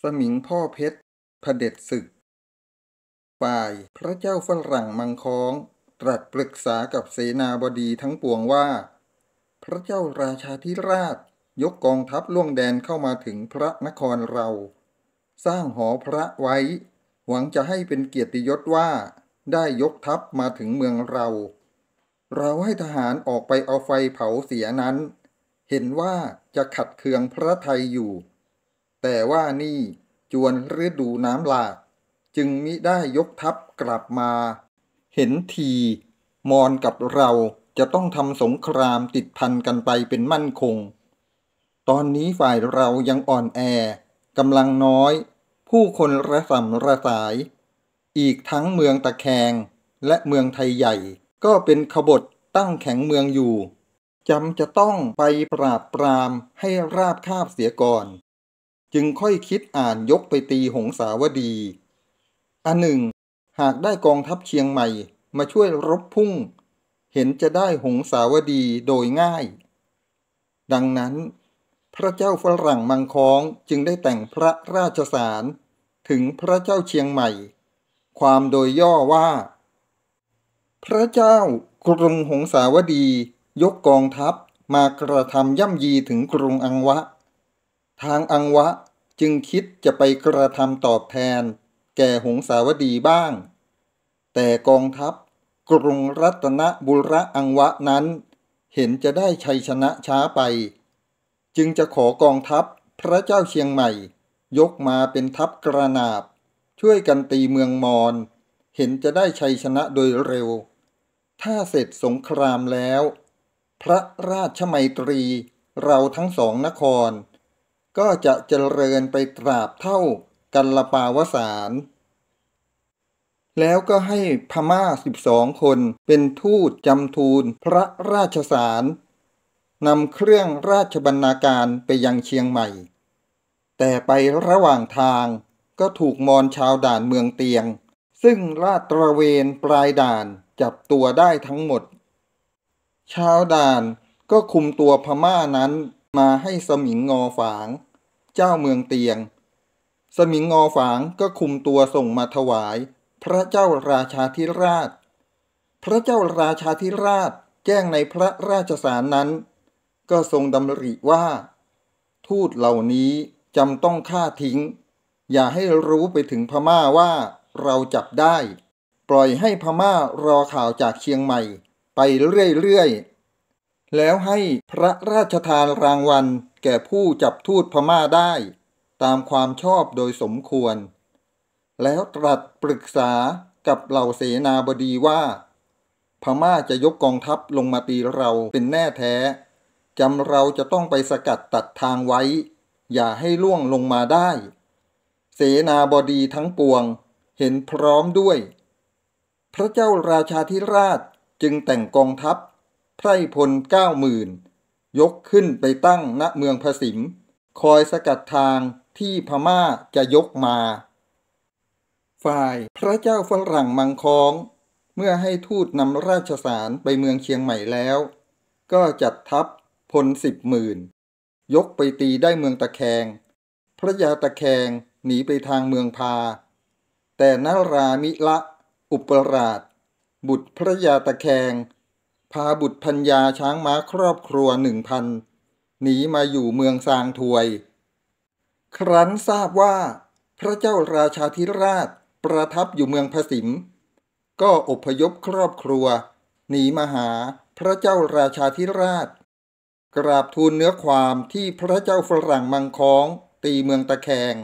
สมิงพ่อเพชรเผด็จศึก ฝ่ายพระเจ้าฝรั่งมังคอง ตรัสปรึกษากับเสนาบดีทั้งปวงว่า พระเจ้าราชาธิราช ยกกองทัพล่วงแดนเข้ามาถึงพระนครเรา สร้างหอพระไว้ หวังจะให้เป็นเกียรติยศว่า ได้ยกทัพมาถึงเมืองเราเราให้ทหารออกไปเอาไฟเผาเสียนั้น เห็นว่าจะขัดเคืองพระไทยอยู่ แต่ว่านี่จวนฤดูน้ำหลาก จึงมิได้ยกทัพกลับมา เห็นทีมอนกับเรา จะต้องทำสงครามติดพันกันไปเป็นมั่นคง ตอนนี้ฝ่ายเรายังอ่อนแอกำลังน้อยผู้คนระสำระสาย อีกทั้งเมืองตะแคงและเมืองไทยใหญ่ก็เป็นขบฏตั้งแข็งเมืองอยู่ จำจะต้องไปปราบปราม ให้ราบคาบเสียก่อนจึงค่อยคิดอ่านยกไปตีหงสาวดี อันหนึ่งหากได้กองทัพเชียงใหม่มาช่วยรบพุ่ง เห็นจะได้หงสาวดีโดยง่าย ดังนั้น พระเจ้าฝรั่งมังคองจึงได้แต่งพระราชสารถึงพระเจ้าเชียงใหม่ ความโดยย่อว่าพระเจ้ากรุงหงสาวดี ยกกองทัพมากระทำย่ำยีถึงกรุงอังวะ ทางอังวะจึงคิดจะไปกระทำตอบแทน แก่หงสาวดีบ้าง แต่กองทัพ กรุงรัตนบุระอังวะนั้น เห็นจะได้ชัยชนะช้าไป จึงจะขอกองทัพพระเจ้าเชียงใหม่ ยกมาเป็นทัพกระนาบ ช่วยกันตีเมืองมอนเห็นจะได้ชัยชนะโดยเร็วถ้าเสร็จสงครามแล้ว พระราชมัยตรีเราทั้งสองนคร ก็จะเจริญไปตราบเท่ากันลปาวสาร แล้วก็ให้พม่าสิบองคนเป็นทูตจำทูลพระราชสารนำเครื่องราชบรรณาการไปยังเชียงใหม่ แต่ไประหว่างทางก็ถูกมอนชาวด่านเมืองเตียง ซึ่งลาดตระเวนปลายด่านจับตัวได้ทั้งหมด ชาวด่านก็คุมตัวพม่านั้นมาให้สมิงงอฝาง เจ้าเมืองเตียง สมิงงอฝางก็คุมตัวส่งมาถวายพระเจ้าราชาธิราช พระเจ้าราชาธิราชแจ้งในพระราชสารนั้น ก็ทรงดำริว่า ทูตเหล่านี้จำต้องฆ่าทิ้ง อย่าให้รู้ไปถึงพม่าว่าเราจับได้ล่อยให้พม่ารอข่าวจากเชียงใหม่ไปเรื่อยๆ แล้วให้พระราชทานรางวัลแก่ผู้จับทูตพม่าได้ ตามความชอบโดยสมควร แล้วตรัสปรึกษากับเหล่าเสนาบดีว่า พม่าจะยกกองทัพลงมาตีเราเป็นแน่แท้ จำเราจะต้องไปสกัดตัดทางไว้ อย่าให้ล่วงลงมาได้ เสนาบดีทั้งปวงเห็นพร้อมด้วยพระเจ้าราชาธิราชจึงแต่งกองทัพไพรพลเก้าหมื่นยกขึ้นไปตั้งณเมืองพสิมคอยสกัดทางที่พม่าจะยกมา ฝ่ายพระเจ้าฝรั่งมังคอง เมื่อให้ทูตนำราชสารไปเมืองเชียงใหม่แล้ว ก็จัดทัพพลสิบหมื่นยกไปตีได้เมืองตะแคงพระยาตะแคงหนีไปทางเมืองพา แต่นารามิละอุปราชบุตรพระยาตะแคง พาบุตรพัญญาช้างม้าครอบครัวหนึ่งพันหนีมาอยู่เมืองซางถวย ครั้นทราบว่า พระเจ้าราชาธิราชประทับอยู่เมืองพสิม ก็อพยพครอบครัว หนีมาหาพระเจ้าราชาธิราช กราบทูลเนื้อความที่พระเจ้าฝรั่งมังคองตีเมืองตะแคง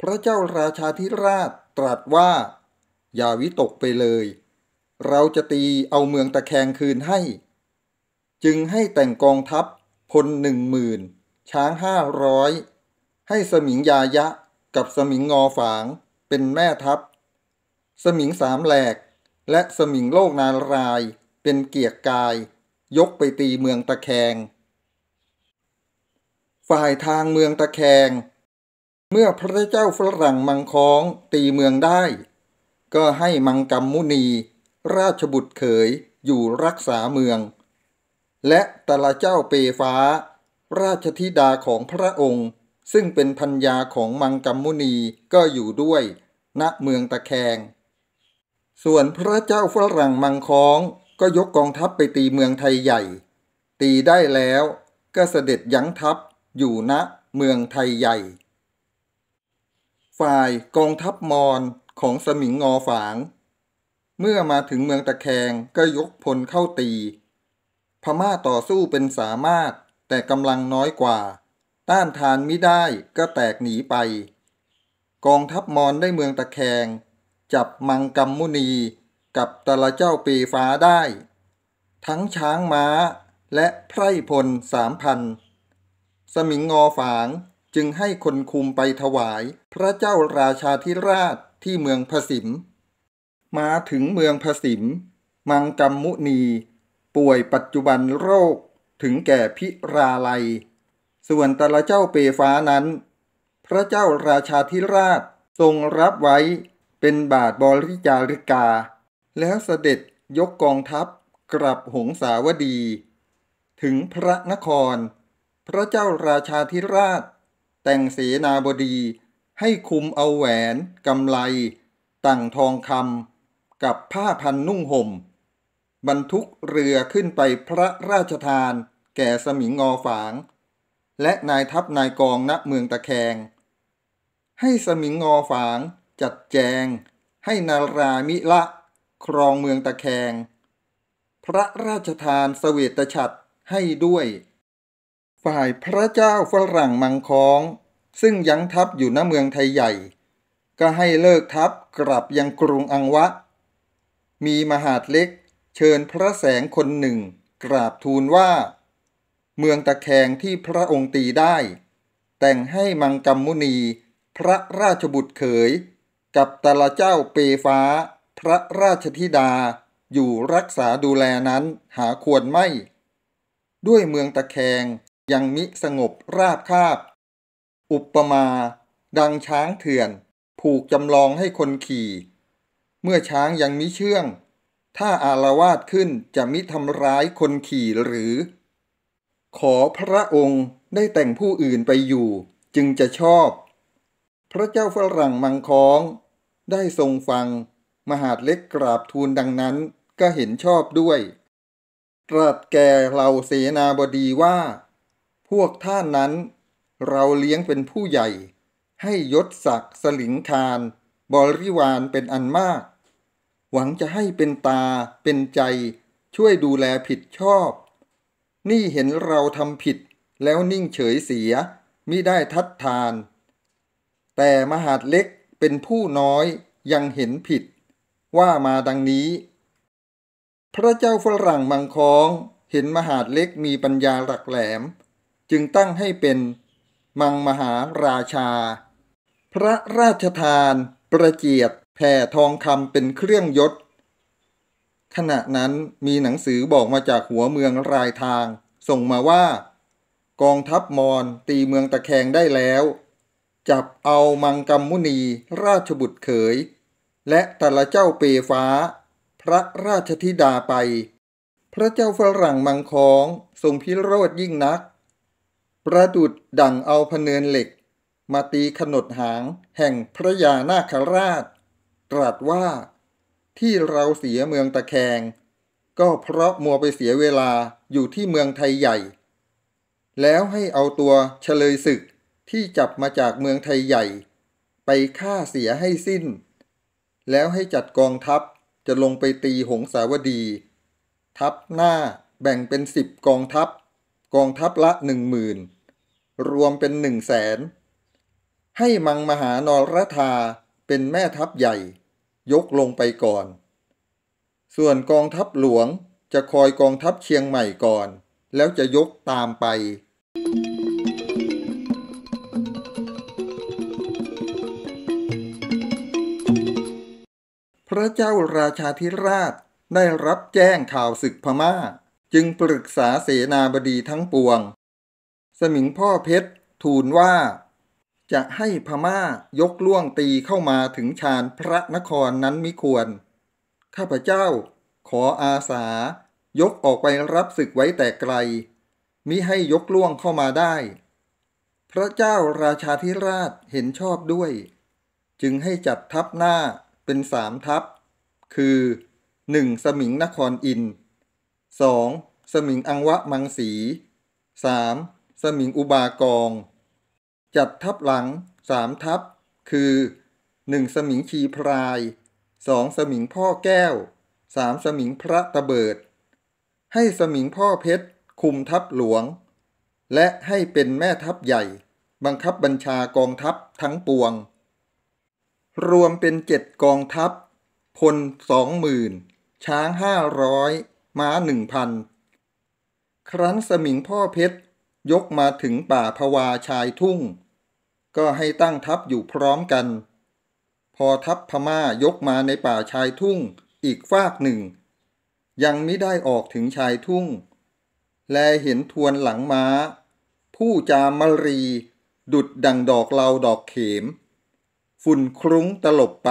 พระเจ้าราชาธิราชตรัสว่าอย่าวิตกไปเลย เราจะตีเอาเมืองตะแคงคืนให้ จึงให้แต่งกองทัพพลหนึ่งหมื่นช้างห้าร้อยให้สมิงยายะกับสมิงงอฝางเป็นแม่ทัพ สมิงสามแหลก และสมิงโลกนารายเป็นเกียกกาย ยกไปตีเมืองตะแคง ฝ่ายทางเมืองตะแคง เมื่อพระเจ้าฝรั่งมังคองตีเมืองได้ก็ให้มังกรมุนีราชบุตรเขยอยู่รักษาเมือง และตะละเจ้าเปฟ้า ราชธิดาของพระองค์ซึ่งเป็นพัญญาของมังกรมุนีก็อยู่ด้วยณเมืองตะแคง ส่วนพระเจ้าฝรั่งมังค้องก็ยกกองทัพไปตีเมืองไทยใหญ่ ตีได้แล้วก็เสด็จยั้งทัพอยู่ณเมืองไทยใหญ่ ฝ่ายกองทัพมอญของสมิงงอฝาง เมื่อมาถึงเมืองตะแคงก็ยกพลเข้าตี พม่าต่อสู้เป็นสามารถแต่กำลังน้อยกว่า ต้านทานไม่ได้ก็แตกหนีไป กองทัพมอนได้เมืองตะแคง จับมังกรมุนีกับตะละเจ้าปีฟ้าได้ ทั้งช้างม้าและไพรพลสามพันสมิงงอฝางจึงให้คนคุมไปถวายพระเจ้าราชาธิราชที่เมืองพสิม มาถึงเมืองพสิม มังกรมมุนีป่วยปัจจุบันโรคถึงแก่พิราลัย ส่วนต่ละเจ้าเปฟ้านั้น พระเจ้าราชาธิราชทรงรับไว้เป็นบาทบริจาริกา แล้วเสด็จยกกองทัพกลับหงสาวดี ถึงพระนคร พระเจ้าราชาธิราช แต่งเสนาบดีให้คุมเอาแหวนกำไลต่้งทองคำกับผ้าพันนุ่งห่ม บรรทุกเรือขึ้นไปพระราชทานแก่สมิงงอฝาง และนายทัพนายกองณเมืองตะแคง ให้สมิงงอฝาง จัดแจง ให้นารามิละครองเมืองตะแคง พระราชทานสเสวตฉัตรให้ด้วย ฝ่ายพระเจ้าฝรั่งมังคองซึ่งยังทับอยู่ณเมืองไทยใหญ่ ก็ให้เลิกทับกลับยังกรุงอังวะ มีมหาดเล็กเชิญพระแสงคนหนึ่ง กราบทูลว่า เมืองตะแคงที่พระองค์ตีได้ แต่งให้มังกรมุนี พระราชบุตรเขย กับตาลเจ้าเปฟ้า พระราชธิดาอยู่รักษาดูแลนั้นหาควรไม่ ด้วยเมืองตะแคงยังมิสงบราบคาบอุปมาดังช้างเถื่อน ผูกจำลองให้คนขี่ เมื่อช้างยังมิเชื่อง ถ้าอารวาสขึ้นจะมิทำร้ายคนขี่หรือ ขอพระองค์ได้แต่งผู้อื่นไปอยู่จึงจะชอบ พระเจ้าฝรั่งมังค้อง ได้ทรงฟังมหาดเล็กกราบทูลดังนั้นก็เห็นชอบด้วยตรัสแก่เหล่าเสนาบดีว่า พวกท่านนั้นเราเลี้ยงเป็นผู้ใหญ่ ให้ยศศักดิ์สลิงคารบริวารเป็นอันมาก หวังจะให้เป็นตาเป็นใจช่วยดูแลผิดชอบ นี่เห็นเราทำผิด แล้วนิ่งเฉยเสียมิได้ทัดทาน แต่มหาดเล็กเป็นผู้น้อยยังเห็นผิด ว่ามาดังนี้ พระเจ้าฝรั่งมังคองเห็นมหาดเล็กมีปัญญาหลักแหลม จึงตั้งให้เป็นมังมหาราชา พระราชทานประเจียดแผ่ทองคำเป็นเครื่องยศ ขณะนั้นมีหนังสือบอกมาจากหัวเมืองรายทาง ส่งมาว่า กองทัพมอญตีเมืองตะแคงได้แล้ว จับเอามังกรมุนีราชบุตรเขย และแตละเจ้าเปฟ้า พระราชธิดาไป พระเจ้าฝรั่งมังคองทรงพิโรธยิ่งนักประดุดดั่งเอาพเนินเหล็ก มาตีขนดหางแห่งพระยานาคราช ตรัสว่าที่เราเสียเมืองตะแคง ก็เพราะมัวไปเสียเวลาอยู่ที่เมืองไทยใหญ่ แล้วให้เอาตัวเฉลยศึกที่จับมาจากเมืองไทยใหญ่ ไปฆ่าเสียให้สิ้น แล้วให้จัดกองทัพจะลงไปตีหงสาวดี ทัพหน้าแบ่งเป็นสิบกองทัพกองทัพละหนึ่งหมื่นรวมเป็นหนึ่งแสนให้มังมหานรธาเป็นแม่ทัพใหญ่ ยกลงไปก่อน ส่วนกองทัพหลวงจะคอยกองทัพเชียงใหม่ก่อน แล้วจะยกตามไป พระเจ้าราชาธิราชได้รับแจ้งข่าวศึกพมา่าจึงปรึกษาเสนาบดีทั้งปวง สมิงพ่อเพชรทูลว่า จะให้พม่ายกล่วงตีเข้ามาถึงชานพระนครนั้นมิควร ข้าพเจ้าขออาสายกออกไปรับศึกไว้แต่ไกล มิให้ยกล่วงเข้ามาได้ พระเจ้าราชาธิราชเห็นชอบด้วย จึงให้จัดทัพหน้าเป็นสามทัพ คือหนึ่งสมิงนครอินทร์ 2. สมิงอังวะมังสี 3. สมิงอุบากอง จัดทับหลัง 3 ทับคือ 1. สมิงชีพราย 2. สมิงพ่อแก้ว 3. สมิงพระตะเบิด ให้สมิงพ่อเพชรคุมทัพหลวง และให้เป็นแม่ทัพใหญ่ บังคับบัญชากองทัพทั้งปวง รวมเป็นเจ็ดกองทัพพลสองหมื่นช้างห้าร้อยม้าหนึ่งพันครั้นสมิงพ่อเพชรยกมาถึงป่าพวาชายทุ่ง ก็ให้ตั้งทัพอยู่พร้อมกัน พอทัพพม่ายกมาในป่าชายทุ่งอีกฝากหนึ่ง ยังไม่ได้ออกถึงชายทุ่ง แลเห็นทวนหลังม้า ผู้จามรีดุดดังดอกเหลาดอกเข็มฝุ่นครุ้งตลบไป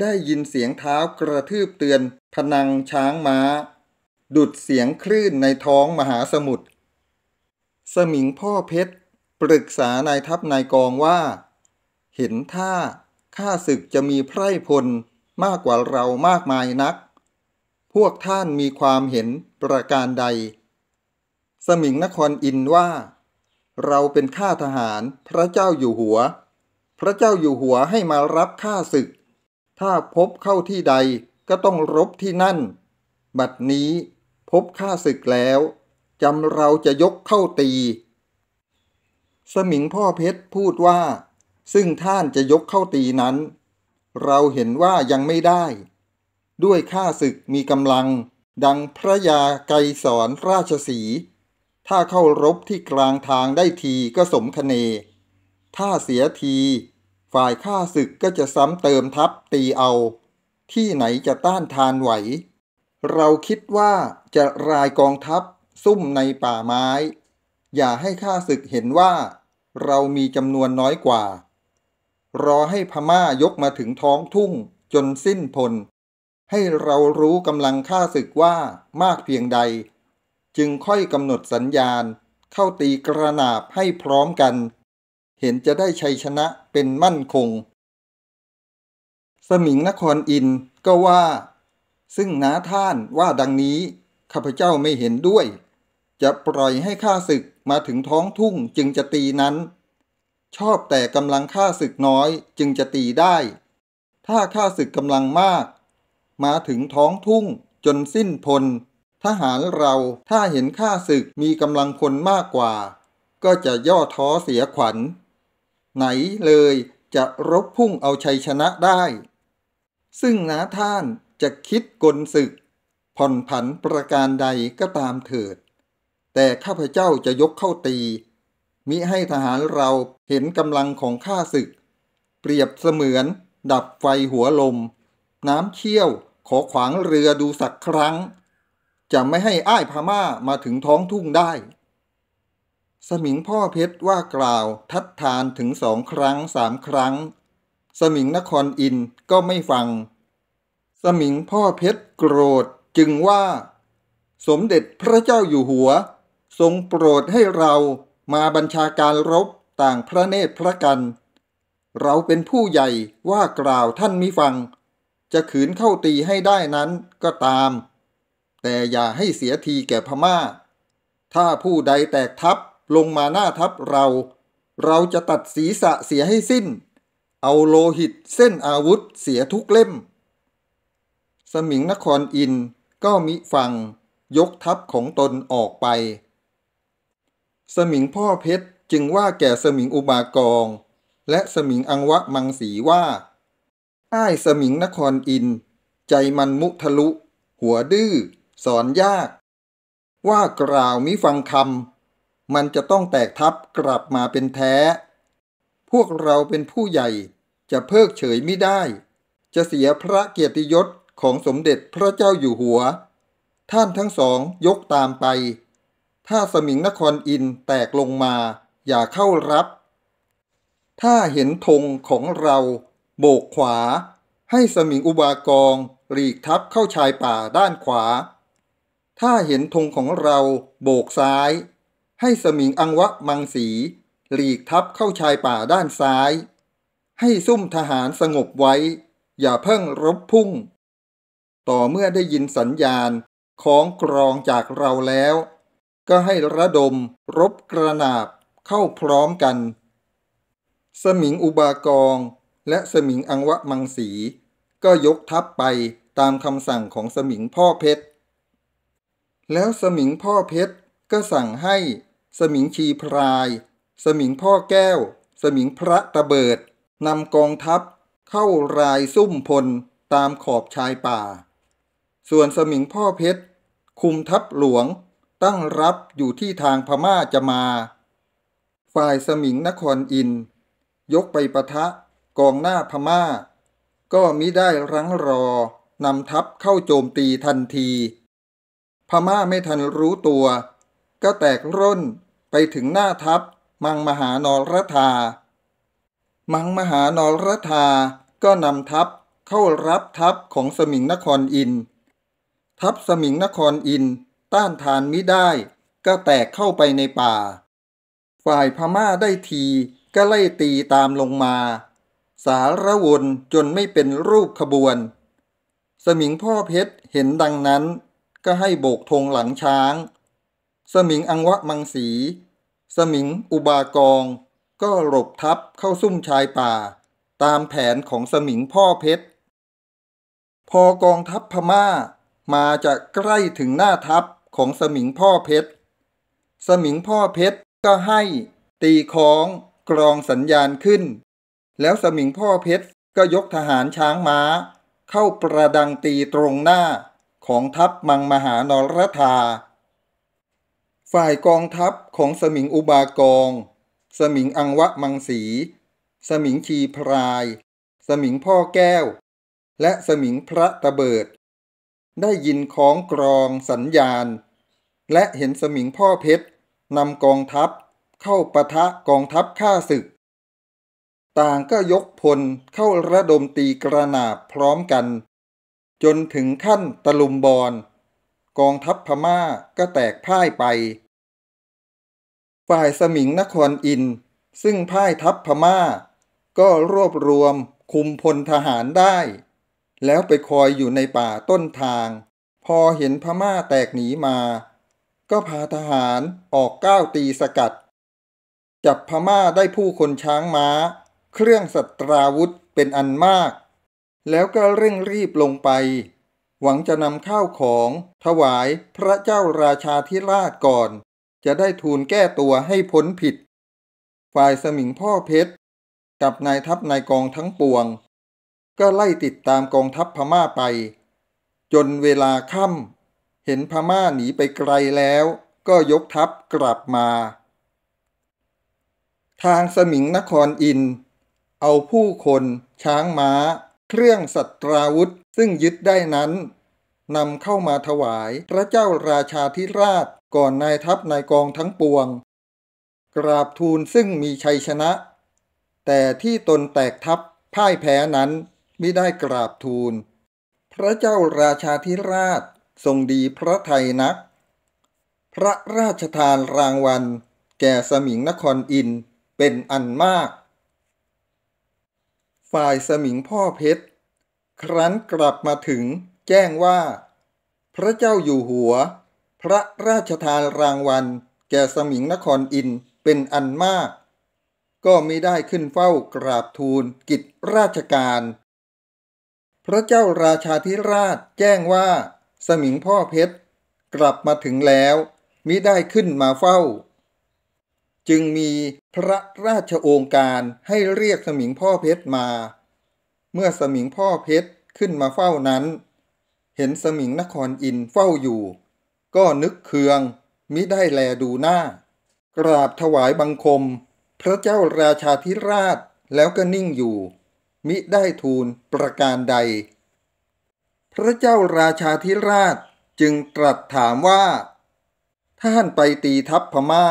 ได้ยินเสียงเท้ากระทืบเตือนพนังช้างม้า ดุดเสียงคลื่นในท้องมหาสมุทร สมิงพ่อเพชรปรึกษานายทัพนายกองว่า เห็นท่าข้าศึกจะมีไพร่พลมากกว่าเรามากมายนัก พวกท่านมีความเห็นประการใด สมิงนครอินว่า เราเป็นข้าทหารพระเจ้าอยู่หัว พระเจ้าอยู่หัวให้มารับข้าศึก ถ้าพบเข้าที่ใดก็ต้องรบที่นั่น บัดนี้พบข้าศึกแล้ว จำเราจะยกเข้าตี สมิงพ่อเพชรพูดว่า ซึ่งท่านจะยกเข้าตีนั้น เราเห็นว่ายังไม่ได้ ด้วยข้าศึกมีกำลัง ดังพระยาไกสอนราชสี ถ้าเข้ารบที่กลางทางได้ทีก็สมคเน ถ้าเสียที ฝ่ายข้าศึกก็จะซ้ำเติมทัพตีเอาที่ไหนจะต้านทานไหว เราคิดว่าจะรายกองทัพ ซุ่มในป่าไม้ อย่าให้ข้าศึกเห็นว่า เรามีจำนวนน้อยกว่า รอให้พม่ายกมาถึงท้องทุ่งจนสิ้นพล ให้เรารู้กำลังข้าศึกว่ามากเพียงใด จึงค่อยกำหนดสัญญาณเข้าตีกระนาบให้พร้อมกัน เห็นจะได้ชัยชนะเป็นมั่นคงสมิงนครอินก็ว่า ซึ่งน้าท่านว่าดังนี้ข้าพเจ้าไม่เห็นด้วย จะปล่อยให้ข้าศึกมาถึงท้องทุ่งจึงจะตีนั้น ชอบแต่กำลังข้าศึกน้อยจึงจะตีได้ ถ้าข้าศึกกำลังมากมาถึงท้องทุ่งจนสิ้นพลทหารเราถ้าเห็นข้าศึกมีกำลังพลมากกว่า ก็จะย่อท้อเสียขวัญ ไหนเลยจะรบพุ่งเอาชัยชนะได้ซึ่งนาท่านจะคิดกลศึก ผ่อนผันประการใดก็ตามเถิด แต่ข้าพเจ้าจะยกเข้าตี มิให้ทหารเราเห็นกำลังของข้าศึก เปรียบเสมือน ดับไฟหัวลม น้ำเชี่ยวขอขวางเรือดูสักครั้ง จะไม่ให้อ้ายพม่ามาถึงท้องทุ่งได้ สมิงพ่อเพชรว่ากล่าวทัดทานถึงสองครั้งสามครั้งสมิงนครอินก็ไม่ฟัง สมิงพ่อเพชรโกรธจึงว่าสมเด็จพระเจ้าอยู่หัว ทรงโปรดให้เรามาบัญชาการรบต่างพระเนตรพระกันเราเป็นผู้ใหญ่ว่ากล่าวท่านมิฟัง จะขืนเข้าตีให้ได้นั้นก็ตาม แต่อย่าให้เสียทีแก่พมา่า ถ้าผู้ใดแตกทัพลงมาหน้าทัพเรา เราจะตัดศีรษะเสียให้สิ้นเอาโลหิตเส้นอาวุธเสียทุกเล่ม สมิงนครอินก็มิฟัง ยกทัพของตนออกไป สมิงพ่อเพชรจึงว่าแก่สมิงอุบากอง และสมิงอังวะมังสีว่า อ้ายสมิงนครอิน ใจมันมุทะลุ หัวดื้อสอนยาก ว่ากล่าวมิฟังคำมันจะต้องแตกทับกลับมาเป็นแท้ พวกเราเป็นผู้ใหญ่จะเพิกเฉยไม่ได้ จะเสียพระเกียรติยศของสมเด็จพระเจ้าอยู่หัว ท่านทั้งสองยกตามไป ถ้าสมิงนครอินแตกลงมาอย่าเข้ารับ ถ้าเห็นธงของเรา โบกขวา ให้สมิงอุบากองหลีกทับเข้าชายป่าด้านขวา ถ้าเห็นธงของเราโบกซ้าย ให้สมิงอังวะมังสี หลีกทับเข้าชายป่าด้านซ้ายให้ซุ่มทหารสงบไว้ อย่าเพิ่งรบพุ่ง ต่อเมื่อได้ยินสัญญาณของกรองจากเราแล้ว ก็ให้ระดมรบกระนาบเข้าพร้อมกัน สมิงอุบากอง และสมิงอังวะมังสี ก็ยกทัพไปตามคำสั่งของสมิงพ่อเพชรแล้วสมิงพ่อเพชรก็สั่งให้สมิงชีพราย สมิงพ่อแก้ว สมิงพระตะเบิดนำกองทัพเข้ารายซุ่มพลตามขอบชายป่า ส่วนสมิงพ่อเพชรคุมทัพหลวงตั้งรับอยู่ที่ทางพม่าจะมา ฝ่ายสมิงนครอิน ยกไปประทะกองหน้าพม่าก็มิได้รั้งรอนำทัพเข้าโจมตีทันที พม่าไม่ทันรู้ตัวก็แตกร่นไปถึงหน้าทัพมังมหานรธามังมหานรธาก็นำทัพเข้ารับทัพของสมิงนครอิน ทัพสมิงนครอินต้านทานมิได้ก็แตกเข้าไปในป่า ฝ่ายพม่าได้ทีก็ไล่ตีตามลงมา สารวนจนไม่เป็นรูปขบวน สมิงพ่อเพชรเห็นดังนั้นก็ให้โบกธงหลังช้าง สมิงอังวะมังสี สมิงอุบากองก็หลบทับเข้าซุ่มชายป่า ตามแผนของสมิงพ่อเพชร พอกองทัพพม่ามาจะใกล้ถึงหน้าทัพของสมิงพ่อเพชร สมิงพ่อเพชรก็ให้ตีคล้องกรองสัญญาณขึ้น แล้วสมิงพ่อเพชรก็ยกทหารช้างม้า เข้าประดังตีตรงหน้าของทัพมังมหานรธา ฝ่ายกองทัพของสมิงอุบากองสมิงอังวะมังสี สมิงชีพราย สมิงพ่อแก้ว และสมิงพระตะเบิด ได้ยินของกรองสัญญาณ และเห็นสมิงพ่อเพชร นำกองทัพ เข้าปะทะกองทัพข้าศึก ต่างก็ยกพลเข้าระดมตีกระนาบพร้อมกัน จนถึงขั้นตะลุมบอลกองทัพพม่าก็แตกพ่ายไปฝ่ายสมิงนครอิน ซึ่งพ่ายทัพพมา่า ก็รวบรวมคุมพลทหารได้ แล้วไปคอยอยู่ในป่าต้นทาง พอเห็นพม่าแตกหนีมา ก็พาทหารออกก้าวตีสกัด จับพม่าได้ผู้คนช้างม้า เครื่องสัตราวุธเป็นอันมาก แล้วก็เร่งรีบลงไป หวังจะนำข้าวของถวายพระเจ้าราชาธิราชก่อนจะได้ทูลแก้ตัวให้พ้นผิด ฝ่ายสมิงพ่อเพชร กับนายทัพนายกองทั้งปวง ก็ไล่ติดตามกองทัพพม่าไป จนเวลาค่ำเห็นพม่าหนีไปไกลแล้วก็ยกทัพกลับมา ทางสมิงนครอิน เอาผู้คนช้างม้า เครื่องสัตราวุธซึ่งยึดได้นั้นนำเข้ามาถวายพระเจ้าราชาธิราชก่อนนายทัพนายกองทั้งปวง กราบทูลซึ่งมีชัยชนะ แต่ที่ตนแตกทัพพ่ายแพ้นั้นไม่ได้กราบทูล พระเจ้าราชาธิราชทรงดีพระไทยนัก พระราชทานรางวัลแก่สมิงนครอินเป็นอันมาก ฝ่ายสมิงพ่อเพชร ครั้นกลับมาถึงแจ้งว่า พระเจ้าอยู่หัวพระราชทานรางวัลแก่สมิงนครอินเป็นอันมาก ก็ไม่ได้ขึ้นเฝ้ากราบทูลกิจราชการ พระเจ้าราชาธิราชแจ้งว่า สมิงพ่อเพชร กลับมาถึงแล้วมิได้ขึ้นมาเฝ้า จึงมีพระราชโองการให้เรียกสมิงพ่อเพชรมา เมื่อสมิงพ่อเพชร ขึ้นมาเฝ้านั้นเห็นสมิงนครอินเฝ้าอยู่ก็นึกเคือง มิได้แลดูหน้า กราบถวายบังคม พระเจ้าราชาธิราช แล้วก็นิ่งอยู่ มิได้ทูลประการใด พระเจ้าราชาธิราชจึงตรัสถามว่า ท่านไปตีทัพพมา่า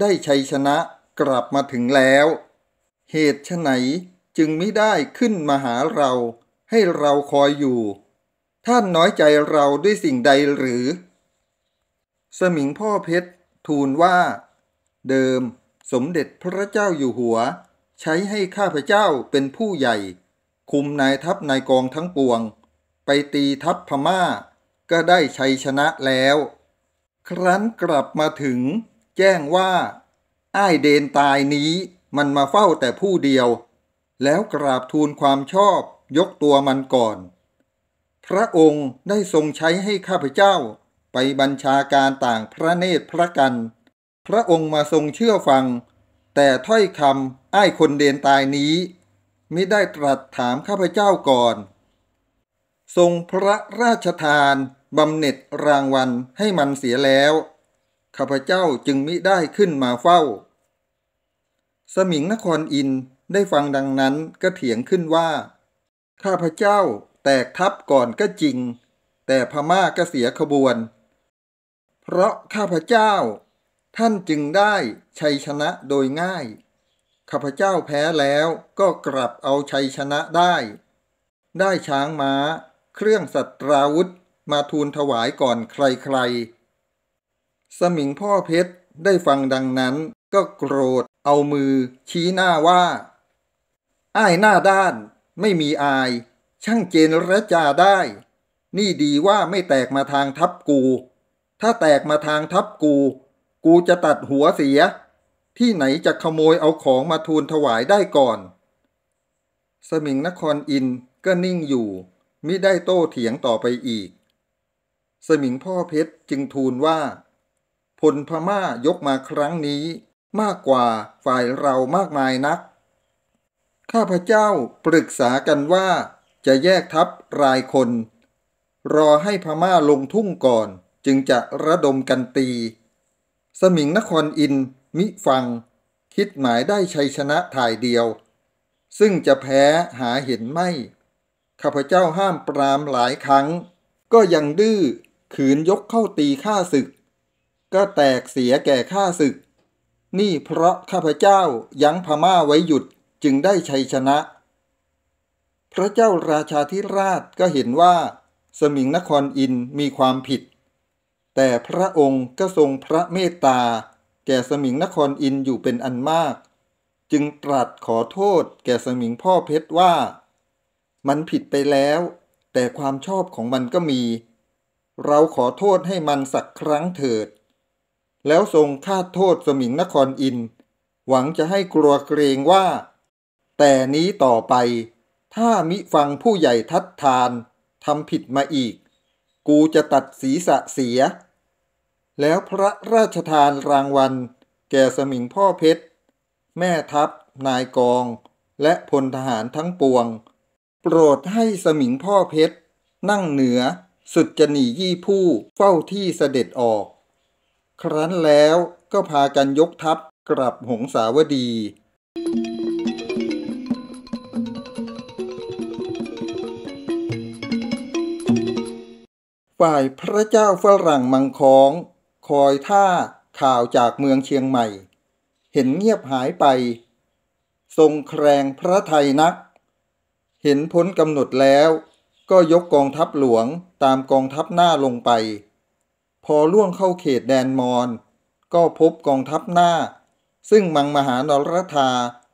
ได้ชัยชนะ กลับมาถึงแล้ว เหตุไฉนจึงไม่ได้ขึ้นมาหาเราให้เราคอยอยู่ ท่านน้อยใจเราด้วยสิ่งใดหรือสมิงพ่อเพชรทูลว่า เดิมสมเด็จพระเจ้าอยู่หัว ใช้ให้ข้าพเจ้าเป็นผู้ใหญ่ คุมนายทัพนายกองทั้งปวง ไปตีทัพพมา่า ก็ได้ชัยชนะแล้ว ครั้นกลับมาถึงแจ้งว่าอายเดนตายนี้มันมาเฝ้าแต่ผู้เดียว แล้วกราบทูลความชอบยกตัวมันก่อน พระองค์ได้ทรงใช้ให้ข้าพเจ้าไปบัญชาการต่างพระเนตรพระกันพระองค์มาทรงเชื่อฟัง แต่ถ้อยคำไอ้คนเดนตายนี้มิได้ตรัสถามข้าพเจ้าก่อน ทรงพระราชทานบำเหน็จรางวัลให้มันเสียแล้ว ข้าพเจ้าจึงมิได้ขึ้นมาเฝ้า สมิงนครอินได้ฟังดังนั้น ก็เถียงขึ้นว่า ข้าพเจ้าแตกทับก่อนก็จริง แต่พม่าก็เสียขบวนเพราะข้าพเจ้า ท่านจึงได้ชัยชนะโดยง่าย ข้าพเจ้าแพ้แล้วก็กลับเอาชัยชนะได้ ได้ช้างมา้า เครื่องสัตราวุธมาทูลถวายก่อนใครๆ สมิงพ่อเพชรได้ฟังดังนั้นก็โกรธเอามือชี้หน้าว่า อ้ายหน้าด้านไม่มีอาย ช่างเจนระจาได้ นี่ดีว่าไม่แตกมาทางทับกูถ้าแตกมาทางทับกู กูจะตัดหัวเสีย ที่ไหนจะขโมยเอาของมาทูลถวายได้ก่อน สมิงนครอินก็นิ่งอยู่ มิได้โต้เถียงต่อไปอีก สมิงพ่อเพชรจึงทูลว่าพลพม่ายกมาครั้งนี้มากกว่าฝ่ายเรามากมายนัก ข้าพเจ้าปรึกษากันว่าจะแยกทัพรายคน รอให้พม่าลงทุ่งก่อนจึงจะระดมกันตี สมิงนครอินมิฟังคิดหมายได้ชัยชนะถ่ายเดียว ซึ่งจะแพ้หาเห็นไม่ข้าพเจ้าห้ามปรามหลายครั้ง ก็ยังดื้อขืนยกเข้าตีข้าศึก ก็แตกเสียแก่ข้าศึก นี่เพราะข้าพเจ้ายั้งพม่าไว้หยุดจึงได้ชัยชนะ พระเจ้าราชาธิราชก็เห็นว่า สมิงนครอินมีความผิดแต่พระองค์ก็ทรงพระเมตตา แก่สมิงนครอินอยู่เป็นอันมาก จึงตรัสขอโทษแก่สมิงพ่อเพชรว่ามันผิดไปแล้ว แต่ความชอบของมันก็มี เราขอโทษให้มันสักครั้งเถิด แล้วทรงคาดโทษสมิงนครอินหวังจะให้กลัวเกรงว่า แต่นี้ต่อไป ถ้ามิฟังผู้ใหญ่ทัดทานทำผิดมาอีกกูจะตัดศีรษะเสีย แล้วพระราชทานรางวัลแก่สมิงพ่อเพชร แม่ทัพนายกอง และพลทหารทั้งปวง โปรดให้สมิงพ่อเพชร นั่งเหนือสุดจะหนียี่ผู้เฝ้าที่เสด็จออก ครั้นแล้วก็พากันยกทัพกลับหงสาวดีฝ่ายพระเจ้าฝรั่งมังคองคอยท่าข่าวจากเมืองเชียงใหม่ เห็นเงียบหายไป ทรงแครงพระไทยนัก เห็นพ้นกำหนดแล้ว ก็ยกกองทัพหลวงตามกองทัพหน้าลงไป พอล่วงเข้าเขตแดนมอน ก็พบกองทัพหน้า ซึ่งมังมหานรธา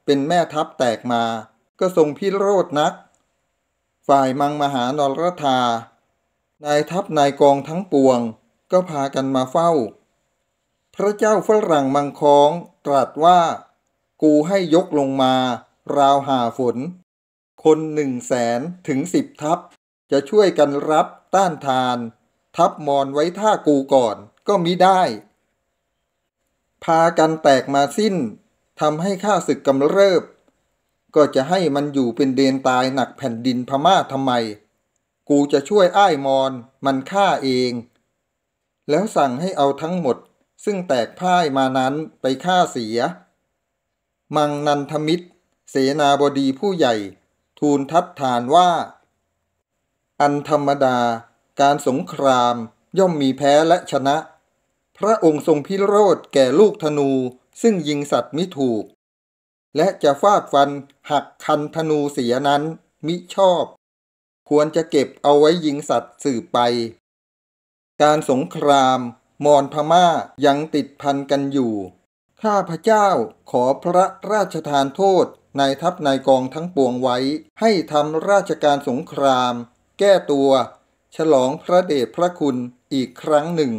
เป็นแม่ทัพแตกมาก็ทรงพิโรธนัก ฝ่ายมังมหานรธานายทัพนายกองทั้งปวงก็พากันมาเฝ้า พระเจ้าฝรั่งมังคองตรัสว่า กูให้ยกลงมาราวหาฝน คนหนึ่งแสนถึงสิบทัพ จะช่วยกันรับต้านทาน ทัพมอนไว้ท่ากูก่อนก็มิได้ พากันแตกมาสิ้นทำให้ข้าศึกกำเริบ ก็จะให้มันอยู่เป็นเดนตายหนักแผ่นดินพม่าทำไมกูจะช่วยอ้ายมอนมันฆ่าเอง แล้วสั่งให้เอาทั้งหมดซึ่งแตกพ่ายมานั้นไปฆ่าเสีย มังนันทมิตร เสนาบดีผู้ใหญ่ ทูลทัดทานว่า อันธรรมดาการสงครามย่อมมีแพ้และชนะ พระองค์ทรงพิโรธแก่ลูกธนูซึ่งยิงสัตว์มิถูก และจะฟาดฟันหักคันธนูเสียนั้นมิชอบควรจะเก็บเอาไว้ยิงสัตว์สืบไป การสงคราม มอญพม่ายังติดพันกันอยู่ ข้าพระเจ้าขอพระราชทานโทษนายทัพนายกองทั้งปวงไว้ให้ทำราชการสงคราม แก้ตัว ฉลองพระเดชพระคุณอีกครั้งหนึ่ง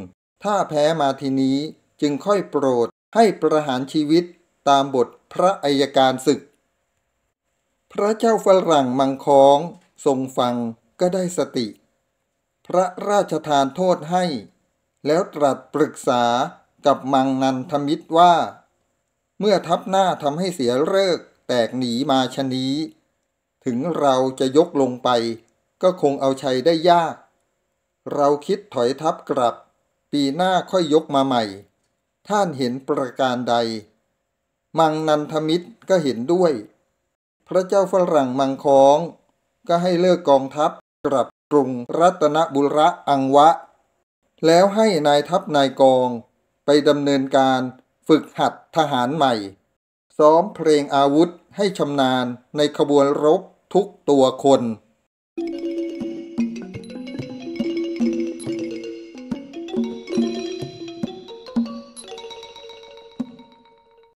ถ้าแพ้มาทีนี้จึงค่อยโปรดให้ประหารชีวิตตามบทพระอัยการศึก พระเจ้าฝรั่งมังคองทรงฟังก็ได้สติ พระราชทานโทษให้ แล้วตรัสปรึกษากับมังนันทมิตรว่า เมื่อทับหน้าทำให้เสียเลิกแตกหนีมาชนี้ ถึงเราจะยกลงไป ก็คงเอาชัยได้ยาก เราคิดถอยทับกลับ ปีหน้าค่อยยกมาใหม่ ท่านเห็นประการใด มังนันทมิตรก็เห็นด้วย พระเจ้าฝรั่งมังคองก็ให้เลิกกองทัพกลับกรุงรัตนบุรีอังวะ แล้วให้นายทัพนายกองไปดำเนินการฝึกหัดทหารใหม่ ซ้อมเพลงอาวุธให้ชำนาญในขบวนรบทุกตัวคน